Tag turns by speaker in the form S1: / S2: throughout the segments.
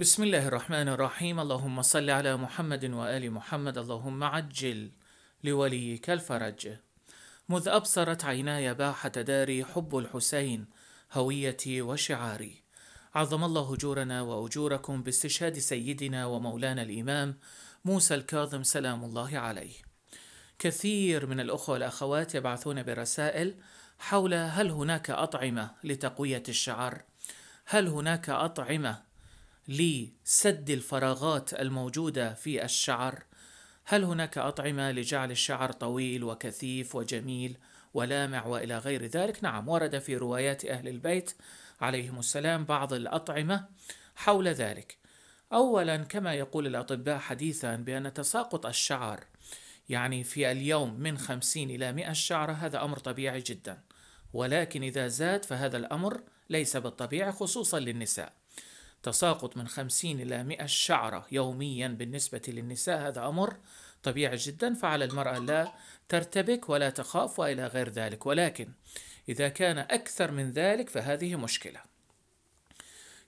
S1: بسم الله الرحمن الرحيم اللهم صل على محمد وآل محمد اللهم عجل لوليك الفرج مذ أبصرت عيناي باحة داري حب الحسين هويتي وشعاري عظم الله أجورنا وأجوركم باستشهاد سيدنا ومولانا الإمام موسى الكاظم سلام الله عليه كثير من الأخوة والأخوات يبعثون برسائل حول هل هناك أطعمة لتقوية الشعر؟ هل هناك أطعمة لسد الفراغات الموجودة في الشعر؟ هل هناك أطعمة لجعل الشعر طويل وكثيف وجميل ولامع وإلى غير ذلك؟ نعم ورد في روايات أهل البيت عليهم السلام بعض الأطعمة حول ذلك. أولا كما يقول الأطباء حديثا بأن تساقط الشعر يعني في اليوم من 50 إلى 100 شعرة هذا أمر طبيعي جدا ولكن إذا زاد فهذا الأمر ليس بالطبيعي خصوصا للنساء تساقط من 50 إلى 100 شعرة يوميا بالنسبة للنساء هذا أمر طبيعي جدا فعلى المرأة لا ترتبك ولا تخاف وإلى غير ذلك ولكن إذا كان أكثر من ذلك فهذه مشكلة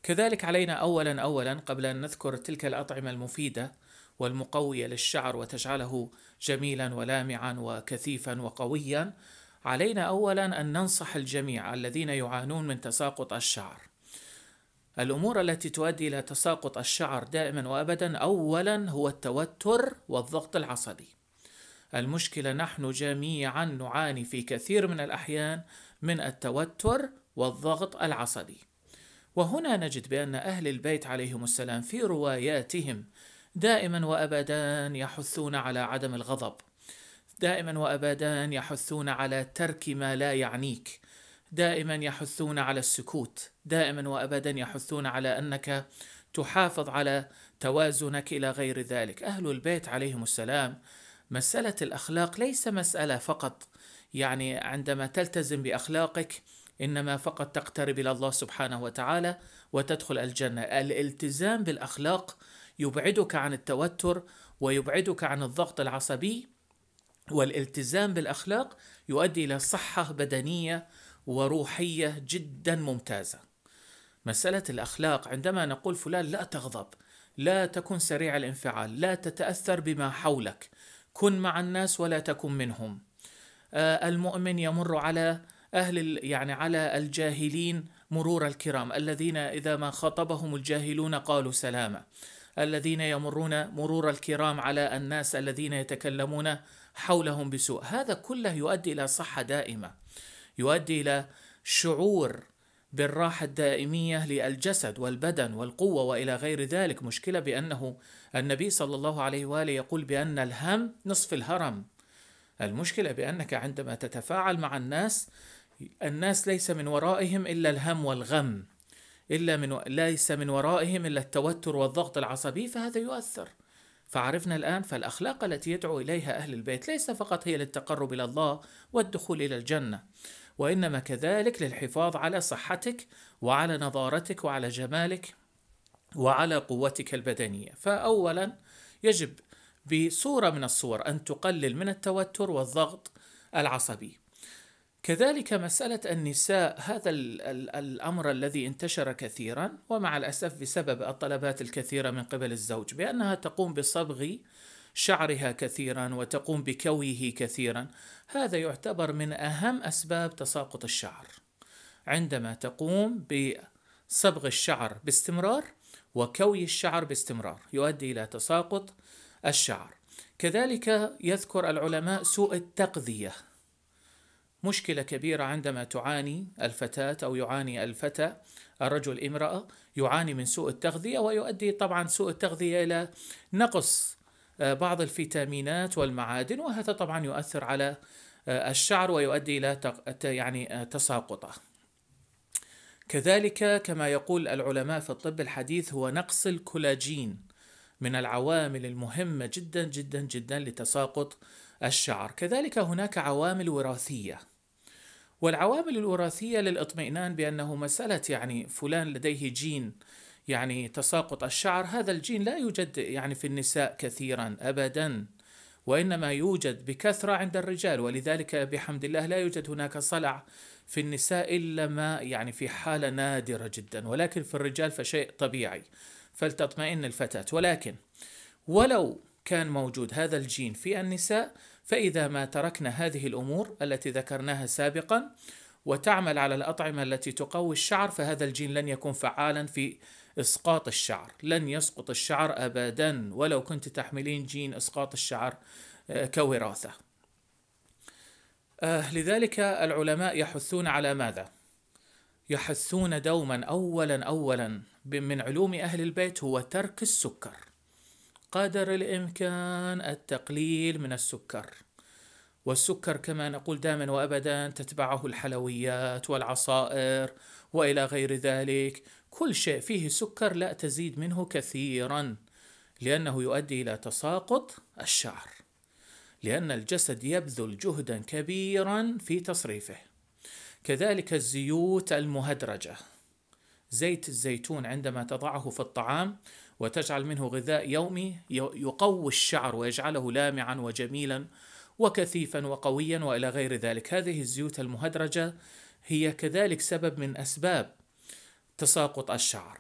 S1: كذلك علينا أولا أولا قبل أن نذكر تلك الأطعمة المفيدة والمقوية للشعر وتجعله جميلا ولامعا وكثيفا وقويا علينا أولا أن ننصح الجميع الذين يعانون من تساقط الشعر الأمور التي تؤدي إلى تساقط الشعر دائما وأبدا أولا هو التوتر والضغط العصبي المشكلة نحن جميعا نعاني في كثير من الأحيان من التوتر والضغط العصبي وهنا نجد بأن أهل البيت عليهم السلام في رواياتهم دائما وأبدا يحثون على عدم الغضب دائما وأبدا يحثون على ترك ما لا يعنيك دائما يحثون على السكوت دائما وابدا يحثون على انك تحافظ على توازنك الى غير ذلك اهل البيت عليهم السلام مساله الاخلاق ليس مساله فقط يعني عندما تلتزم باخلاقك انما فقط تقترب الى الله سبحانه وتعالى وتدخل الجنه الالتزام بالاخلاق يبعدك عن التوتر ويبعدك عن الضغط العصبي والالتزام بالاخلاق يؤدي الى صحه بدنيه وروحيه جدا ممتازه مساله الاخلاق عندما نقول فلان لا تغضب لا تكن سريع الانفعال لا تتاثر بما حولك كن مع الناس ولا تكن منهم آه، المؤمن يمر على اهل يعني على الجاهلين مرور الكرام الذين اذا ما خاطبهم الجاهلون قالوا سلامة. الذين يمرون مرور الكرام على الناس الذين يتكلمون حولهم بسوء هذا كله يؤدي الى صحه دائمه يؤدي إلى شعور بالراحة الدائمية للجسد والبدن والقوة وإلى غير ذلك مشكلة بأنه النبي صلى الله عليه وآله يقول بأن الهم نصف الهرم المشكلة بأنك عندما تتفاعل مع الناس الناس ليس من ورائهم إلا الهم والغم إلا من و... ليس من ورائهم إلا التوتر والضغط العصبي فهذا يؤثر فعرفنا الآن فالأخلاق التي يدعو إليها أهل البيت ليس فقط هي للتقرب إلى الله والدخول إلى الجنة وإنما كذلك للحفاظ على صحتك وعلى نضارتك وعلى جمالك وعلى قوتك البدنية فأولا يجب بصورة من الصور أن تقلل من التوتر والضغط العصبي كذلك مسألة النساء هذا الأمر الذي انتشر كثيرا ومع الأسف بسبب الطلبات الكثيرة من قبل الزوج بأنها تقوم بصبغ شعرها كثيرا وتقوم بكويه كثيرا هذا يعتبر من اهم اسباب تساقط الشعر عندما تقوم بصبغ الشعر باستمرار وكوي الشعر باستمرار يؤدي الى تساقط الشعر كذلك يذكر العلماء سوء التغذيه مشكلة كبيرة عندما تعاني الفتاة أو يعاني الفتى الرجل امرأة يعاني من سوء التغذية ويؤدي طبعا سوء التغذية إلى نقص آه، بعض الفيتامينات والمعادن وهذا طبعا يؤثر على آه، الشعر ويؤدي إلى يعني آه، تساقطه كذلك كما يقول العلماء في الطب الحديث هو نقص الكولاجين من العوامل المهمة جدا جدا جدا لتساقط الشعر كذلك هناك عوامل وراثية والعوامل الوراثية للإطمئنان بأنه مسألة يعني فلان لديه جين يعني تساقط الشعر هذا الجين لا يوجد يعني في النساء كثيرا أبدا وإنما يوجد بكثرة عند الرجال ولذلك بحمد الله لا يوجد هناك صلع في النساء إلا ما يعني في حالة نادرة جدا ولكن في الرجال فشيء طبيعي فلتطمئن الفتاة ولكن ولو كان موجود هذا الجين في النساء فإذا ما تركنا هذه الأمور التي ذكرناها سابقا وتعمل على الأطعمة التي تقوي الشعر فهذا الجين لن يكون فعالا في إسقاط الشعر لن يسقط الشعر أبدا ولو كنت تحملين جين إسقاط الشعر آه، كوراثة آه، لذلك العلماء يحثون على ماذا؟ يحثون دوما أولا أولا من علوم أهل البيت هو ترك السكر قدر الإمكان التقليل من السكر والسكر كما نقول دائما وابدا تتبعه الحلويات والعصائر والى غير ذلك كل شيء فيه سكر لا تزيد منه كثيرا لانه يؤدي الى تساقط الشعر لان الجسد يبذل جهدا كبيرا في تصريفه كذلك الزيوت المهدرجه زيت الزيتون عندما تضعه في الطعام وتجعل منه غذاء يومي يقوي الشعر ويجعله لامعا وجميلا وكثيفا وقويا والى غير ذلك هذه الزيوت المهدرجه هي كذلك سبب من اسباب تساقط الشعر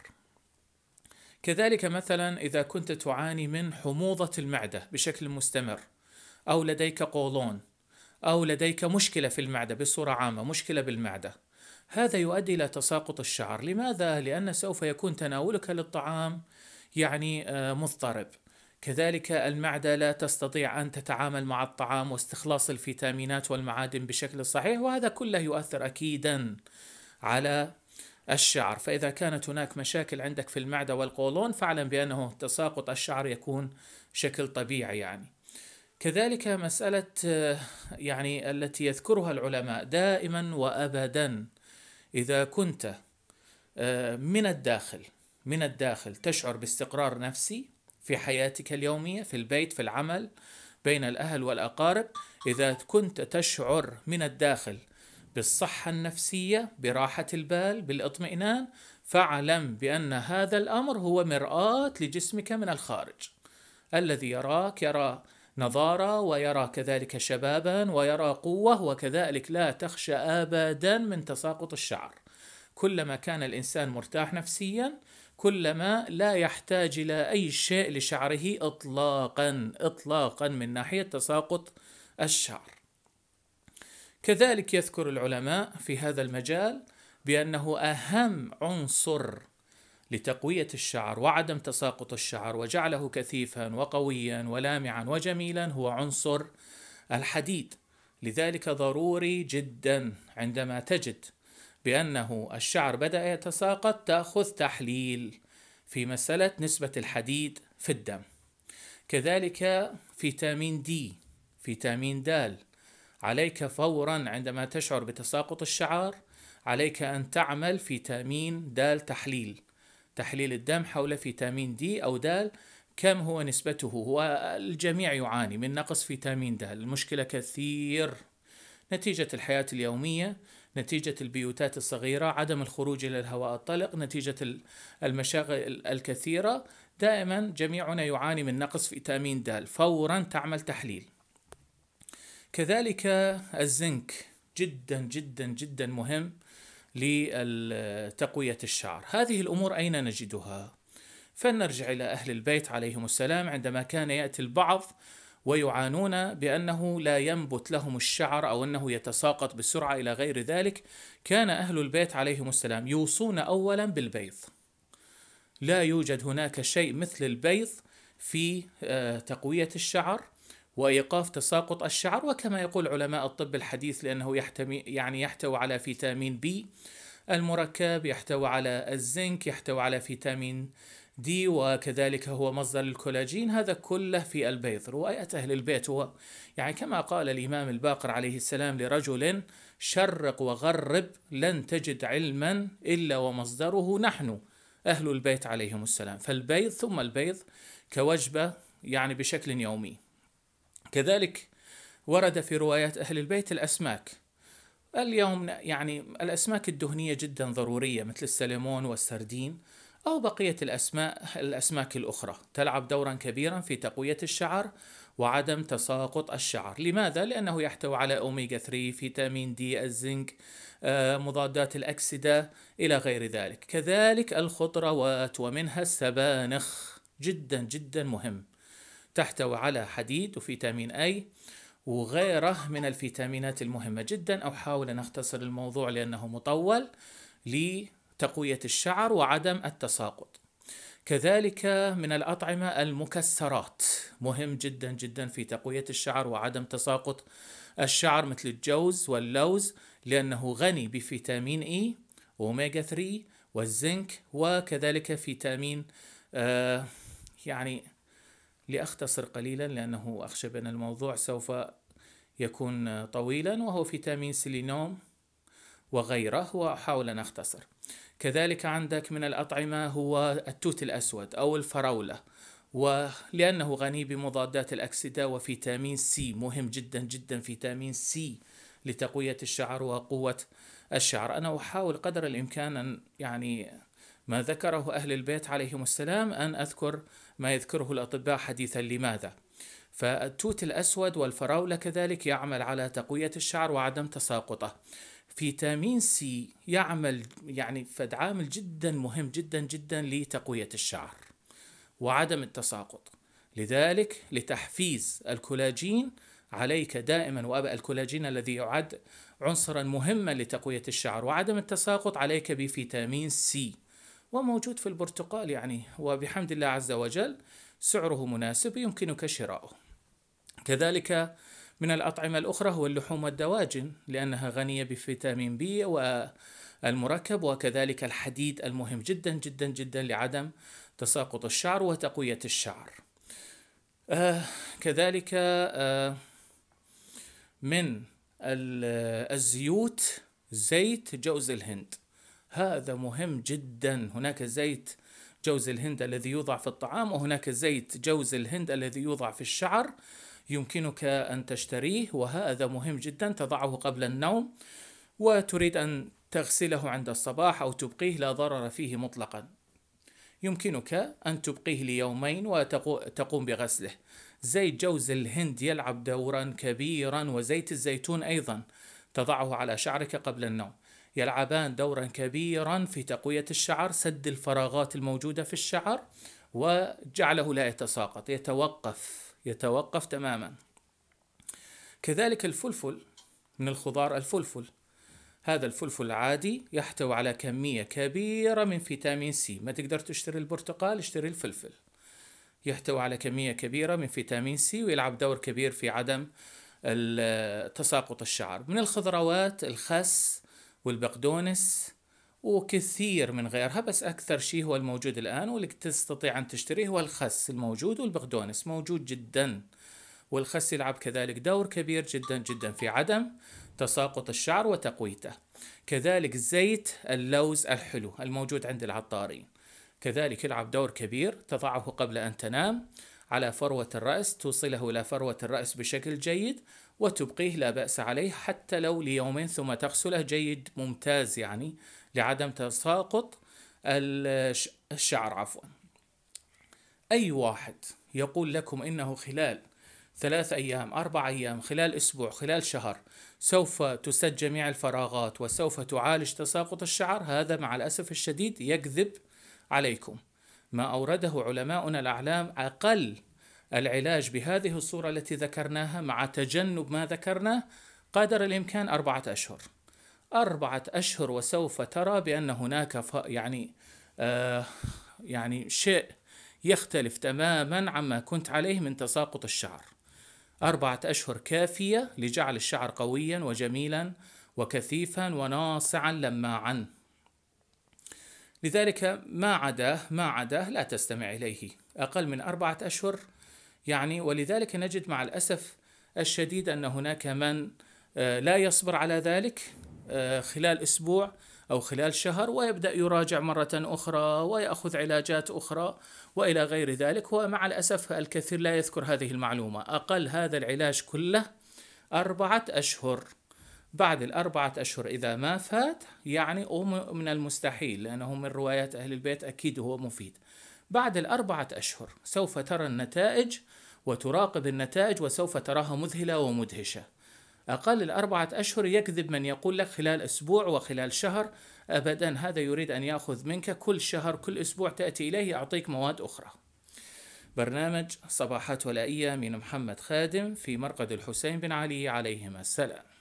S1: كذلك مثلا اذا كنت تعاني من حموضه المعده بشكل مستمر او لديك قولون او لديك مشكله في المعده بصوره عامه مشكله بالمعده هذا يؤدي الى تساقط الشعر لماذا لان سوف يكون تناولك للطعام يعني آه، مضطرب كذلك المعدة لا تستطيع أن تتعامل مع الطعام واستخلاص الفيتامينات والمعادن بشكل صحيح وهذا كله يؤثر أكيدا على الشعر فإذا كانت هناك مشاكل عندك في المعدة والقولون فاعلم بأنه تساقط الشعر يكون شكل طبيعي يعني كذلك مسألة آه، يعني التي يذكرها العلماء دائما وأبدا إذا كنت آه، من الداخل من الداخل تشعر باستقرار نفسي في حياتك اليومية في البيت في العمل بين الأهل والأقارب إذا كنت تشعر من الداخل بالصحة النفسية براحة البال بالاطمئنان فاعلم بأن هذا الأمر هو مرآة لجسمك من الخارج الذي يراك يرى نظارة ويرى كذلك شبابا ويرى قوة وكذلك لا تخشى أبدا من تساقط الشعر كلما كان الإنسان مرتاح نفسيا كلما لا يحتاج إلى أي شيء لشعره إطلاقا إطلاقا من ناحية تساقط الشعر كذلك يذكر العلماء في هذا المجال بأنه أهم عنصر لتقوية الشعر وعدم تساقط الشعر وجعله كثيفا وقويا ولامعا وجميلا هو عنصر الحديد لذلك ضروري جدا عندما تجد بأنه الشعر بدأ يتساقط تأخذ تحليل في مسألة نسبة الحديد في الدم كذلك فيتامين دي فيتامين د عليك فورا عندما تشعر بتساقط الشعر عليك أن تعمل فيتامين د تحليل تحليل الدم حول فيتامين دي أو د كم هو نسبته هو الجميع يعاني من نقص فيتامين د المشكلة كثير نتيجة الحياة اليومية نتيجة البيوتات الصغيرة عدم الخروج إلى الهواء الطلق نتيجة المشاغل الكثيرة دائما جميعنا يعاني من نقص فيتامين د فورا تعمل تحليل كذلك الزنك جدا جدا جدا مهم لتقوية الشعر هذه الأمور أين نجدها؟ فلنرجع إلى أهل البيت عليهم السلام عندما كان يأتي البعض ويعانون بأنه لا ينبت لهم الشعر أو أنه يتساقط بسرعة إلى غير ذلك كان أهل البيت عليهم السلام يوصون أولا بالبيض لا يوجد هناك شيء مثل البيض في آه، تقوية الشعر وإيقاف تساقط الشعر وكما يقول علماء الطب الحديث لأنه يحتمي يعني يحتوي على فيتامين بي المركب يحتوي على الزنك يحتوي على فيتامين دي وكذلك هو مصدر الكولاجين هذا كله في البيض رواية أهل البيت هو يعني كما قال الإمام الباقر عليه السلام لرجل شرق وغرب لن تجد علما إلا ومصدره نحن أهل البيت عليهم السلام فالبيض ثم البيض كوجبة يعني بشكل يومي كذلك ورد في روايات أهل البيت الأسماك اليوم يعني الأسماك الدهنية جدا ضرورية مثل السلمون والسردين أو بقية الأسماء الأسماك الأخرى تلعب دورا كبيرا في تقوية الشعر وعدم تساقط الشعر لماذا؟ لأنه يحتوي على أوميجا 3 فيتامين دي الزنك آه، مضادات الأكسدة إلى غير ذلك كذلك الخضروات ومنها السبانخ جدا جدا مهم تحتوي على حديد وفيتامين أي وغيره من الفيتامينات المهمة جدا أو حاول أن أختصر الموضوع لأنه مطول لي تقويه الشعر وعدم التساقط كذلك من الأطعمة المكسرات مهم جدا جدا في تقوية الشعر وعدم تساقط الشعر مثل الجوز واللوز لأنه غني بفيتامين إي وأوميجا 3 والزنك وكذلك فيتامين آه يعني لأختصر قليلا لأنه أخشى بأن الموضوع سوف يكون طويلا وهو فيتامين سيلينوم وغيره وأحاول أن أختصر كذلك عندك من الأطعمة هو التوت الأسود أو الفراولة ولأنه غني بمضادات الأكسدة وفيتامين سي مهم جدا جدا فيتامين سي لتقوية الشعر وقوة الشعر أنا أحاول قدر الإمكان أن يعني ما ذكره أهل البيت عليهم السلام أن أذكر ما يذكره الأطباء حديثا لماذا فالتوت الأسود والفراولة كذلك يعمل على تقوية الشعر وعدم تساقطه فيتامين سي يعمل يعني فد عامل جدا مهم جدا جدا لتقوية الشعر وعدم التساقط لذلك لتحفيز الكولاجين عليك دائما وابا الكولاجين الذي يعد عنصرا مهما لتقويه الشعر وعدم التساقط عليك بفيتامين سي وموجود في البرتقال يعني وبحمد الله عز وجل سعره مناسب يمكنك شراؤه كذلك من الأطعمة الأخرى هو اللحوم والدواجن لأنها غنية بفيتامين بي والمركب وكذلك الحديد المهم جدا جدا جدا لعدم تساقط الشعر وتقوية الشعر آه كذلك آه من الزيوت زيت جوز الهند هذا مهم جدا هناك زيت جوز الهند الذي يوضع في الطعام وهناك زيت جوز الهند الذي يوضع في الشعر يمكنك أن تشتريه وهذا مهم جدا تضعه قبل النوم وتريد أن تغسله عند الصباح أو تبقيه لا ضرر فيه مطلقا يمكنك أن تبقيه ليومين وتقوم بغسله زيت جوز الهند يلعب دورا كبيرا وزيت الزيتون أيضا تضعه على شعرك قبل النوم يلعبان دورا كبيرا في تقوية الشعر سد الفراغات الموجودة في الشعر وجعله لا يتساقط يتوقف يتوقف تماما كذلك الفلفل من الخضار الفلفل هذا الفلفل العادي يحتوي على كمية كبيرة من فيتامين سي ما تقدر تشتري البرتقال اشتري الفلفل يحتوي على كمية كبيرة من فيتامين سي ويلعب دور كبير في عدم تساقط الشعر من الخضروات الخس والبقدونس وكثير من غيرها بس أكثر شيء هو الموجود الآن واللي تستطيع أن تشتريه هو الخس الموجود والبقدونس موجود جدا والخس يلعب كذلك دور كبير جدا جدا في عدم تساقط الشعر وتقويته كذلك زيت اللوز الحلو الموجود عند العطارين كذلك يلعب دور كبير تضعه قبل أن تنام على فروة الرأس توصله إلى فروة الرأس بشكل جيد وتبقيه لا بأس عليه حتى لو ليومين ثم تغسله جيد ممتاز يعني لعدم تساقط الشعر عفوا أي واحد يقول لكم إنه خلال ثلاث أيام أربع أيام خلال أسبوع خلال شهر سوف تسد جميع الفراغات وسوف تعالج تساقط الشعر هذا مع الأسف الشديد يكذب عليكم ما أورده علماؤنا الأعلام أقل العلاج بهذه الصورة التي ذكرناها مع تجنب ما ذكرناه قدر الإمكان أربعة أشهر أربعة أشهر وسوف ترى بأن هناك يعني آه يعني شيء يختلف تماما عما كنت عليه من تساقط الشعر أربعة أشهر كافية لجعل الشعر قويا وجميلا وكثيفا وناصعا لماعا لذلك ما عداه ما عداه لا تستمع إليه أقل من أربعة أشهر يعني ولذلك نجد مع الأسف الشديد أن هناك من آه، لا يصبر على ذلك آه، خلال اسبوع او خلال شهر ويبدا يراجع مره اخرى وياخذ علاجات اخرى والى غير ذلك ومع الاسف الكثير لا يذكر هذه المعلومه اقل هذا العلاج كله اربعه اشهر بعد الأربعة أشهر إذا ما فات يعني من المستحيل لأنه من روايات أهل البيت أكيد هو مفيد بعد الأربعة أشهر سوف ترى النتائج وتراقب النتائج وسوف تراها مذهلة ومدهشة أقل الأربعة أشهر يكذب من يقول لك خلال أسبوع وخلال شهر أبدا هذا يريد أن يأخذ منك كل شهر كل أسبوع تأتي إليه يعطيك مواد أخرى برنامج صباحات ولائية من محمد خادم في مرقد الحسين بن علي عليهما السلام